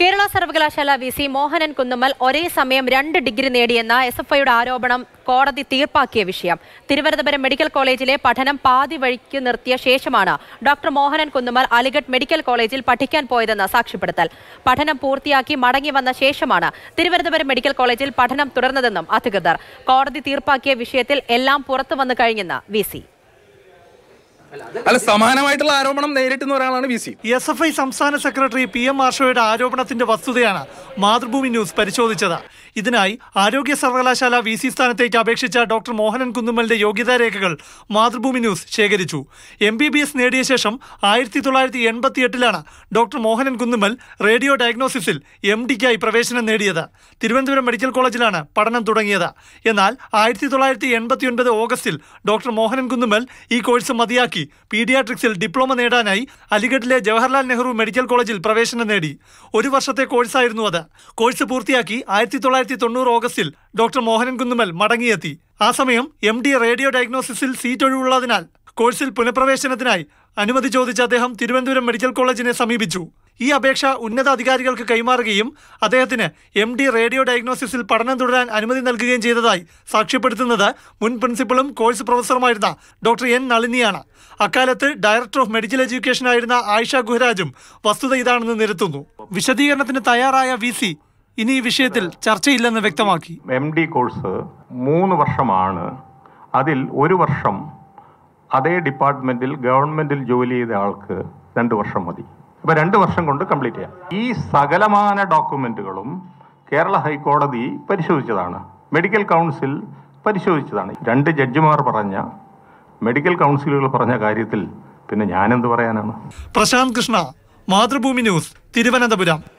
കേരള സർവകലാശാല V C Mohanan Kunnummal ഒരേ സമയം രണ്ട് ഡിഗ്രി നേടിയെന്ന എസ് എഫ് ഐയുടെ ആരോപണം കോടതി തീർപ്പാക്കിയ വിഷയം തിരുവനന്തപുരം മെഡിക്കൽ കോളേജിലെ പഠനം പാതി വഴിക്ക് നിർത്തിയ ശേഷമാണ് ഡോക്ടർ മോഹനൻ കുന്നുമ്മൽ അലിഗഡ് മെഡിക്കൽ കോളേജിൽ പഠിക്കാൻ പോയതെന്ന സാക്ഷ്യപ്പെടുത്തൽ പഠനം പൂർത്തിയാക്കി മടങ്ങി വന്ന ശേഷമാണ് തിരുവനന്തപുരം മെഡിക്കൽ കോളേജിൽ പഠനം തുടർന്നതെന്നും അധികൃതർ കോടതി തീർപ്പാക്കിയ വിഷയത്തിൽ എല്ലാം പുറത്തു വന്നു കഴിഞ്ഞെന്ന് വി അല്ല സമാനമായിട്ടുള്ള ആരോപണം നേരിട്ടെന്ന് പറയാനാണ് V C S F I സംസ്ഥാന സെക്രട്ടറി പി എം ആർഷോയുടെ ആരോപണത്തിന്റെ വസ്തുതയാണ് മാതൃഭൂമി ന്യൂസ് പരിശോധിച്ചത് ഇതിനായി ആരോഗ്യ സർവകലാശാല വി സി സ്ഥാനത്തേക്ക് അപേക്ഷിച്ച ഡോക്ടർ മോഹനൻ കുന്നുമ്മലിന്റെ യോഗ്യതാ രേഖകൾ മാതൃഭൂമി ന്യൂസ് ശേഖരിച്ചു എം ബി ബി എസ് നേടിയ ശേഷം ആയിരത്തി തൊള്ളായിരത്തി എട്ടിലാണ് ഡോക്ടർ മോഹനൻ കുന്നുമ്മൽ റേഡിയോ ഡയഗ്നോസിസിൽ എം ഡിക്കായി പ്രവേശനം നേടിയത് തിരുവനന്തപുരം മെഡിക്കൽ കോളേജിലാണ് പഠനം തുടങ്ങിയത് എന്നാൽ ആയിരത്തി തൊള്ളായിരത്തി എൺപത്തി ഒൻപത് ഓഗസ്റ്റിൽ ഡോക്ടർ മോഹനൻ കുന്നുമ്മൽ ഈ കോഴ്സ് മതിയാക്കി മനസ്സിലാക്കി പീഡിയാട്രിക്സിൽ ഡിപ്ലോമ നേടാനായി അലിഗഡിലെ ജവഹർലാൽ നെഹ്റു മെഡിക്കൽ കോളേജിൽ പ്രവേശനം നേടി ഒരു വർഷത്തെ കോഴ്സായിരുന്നു അത് കോഴ്സ് പൂർത്തിയാക്കി ആയിരത്തി തൊള്ളായിരത്തി തൊണ്ണൂറ് ഓഗസ്റ്റിൽ ഡോക്ടർ മോഹനൻ കുന്നുമൽ മടങ്ങിയെത്തി ആ സമയം എം ഡി റേഡിയോ ഡയഗ്നോസിസിൽ സീറ്റ് ഒഴിവുള്ളതിനാൽ കോഴ്സിൽ പുനഃപ്രവേശനത്തിനായി അനുമതി ചോദിച്ച അദ്ദേഹം തിരുവനന്തപുരം മെഡിക്കൽ കോളേജിനെ സമീപിച്ചു ഈ അപേക്ഷ ഉന്നതാധികാരികൾക്ക് കൈമാറുകയും അദ്ദേഹത്തിന് എം ഡി റേഡിയോ ഡയഗ്നോസിസിൽ പഠനം തുടരാൻ അനുമതി നൽകുകയും ചെയ്തതായി സാക്ഷ്യപ്പെടുത്തുന്നത് മുൻ പ്രിൻസിപ്പളും കോഴ്സ് പ്രൊഫസറുമായിരുന്ന ഡോക്ടർ എൻ നളിനിയാണ് അക്കാലത്ത് ഡയറക്ടർ ഓഫ് മെഡിക്കൽ എഡ്യൂക്കേഷൻ ആയിരുന്ന ആയിഷ ഗുഹരാജും വസ്തുത ഇതാണെന്ന് നിരത്തുന്നു വിശദീകരണത്തിന് തയ്യാറായ വി സി ഇനി ഈ വിഷയത്തിൽ ചർച്ചയില്ലെന്ന് വ്യക്തമാക്കി എം ഡി കോഴ്സ് മൂന്ന് വർഷമാണ് അതിൽ ഒരു വർഷം അതേ ഡിപ്പാർട്ട്മെന്റിൽ ഗവൺമെന്റിൽ ജോലി ചെയ്ത ആൾക്ക് രണ്ട് വർഷം മതി ഇപ്പൊ രണ്ട് വർഷം കൊണ്ട് കംപ്ലീറ്റ് ചെയ്യാം ഈ സകലമാന ഡോക്യുമെന്റുകളും കേരള ഹൈക്കോടതി പരിശോധിച്ചതാണ് മെഡിക്കൽ കൗൺസിൽ പരിശോധിച്ചതാണ് രണ്ട് ജഡ്ജിമാർ പറഞ്ഞ മെഡിക്കൽ കൗൺസിലുകൾ പറഞ്ഞ കാര്യത്തിൽ പിന്നെ ഞാനെന്ത് പറയാനാണ് പ്രശാന്ത് കൃഷ്ണ മാതൃഭൂമി ന്യൂസ് തിരുവനന്തപുരം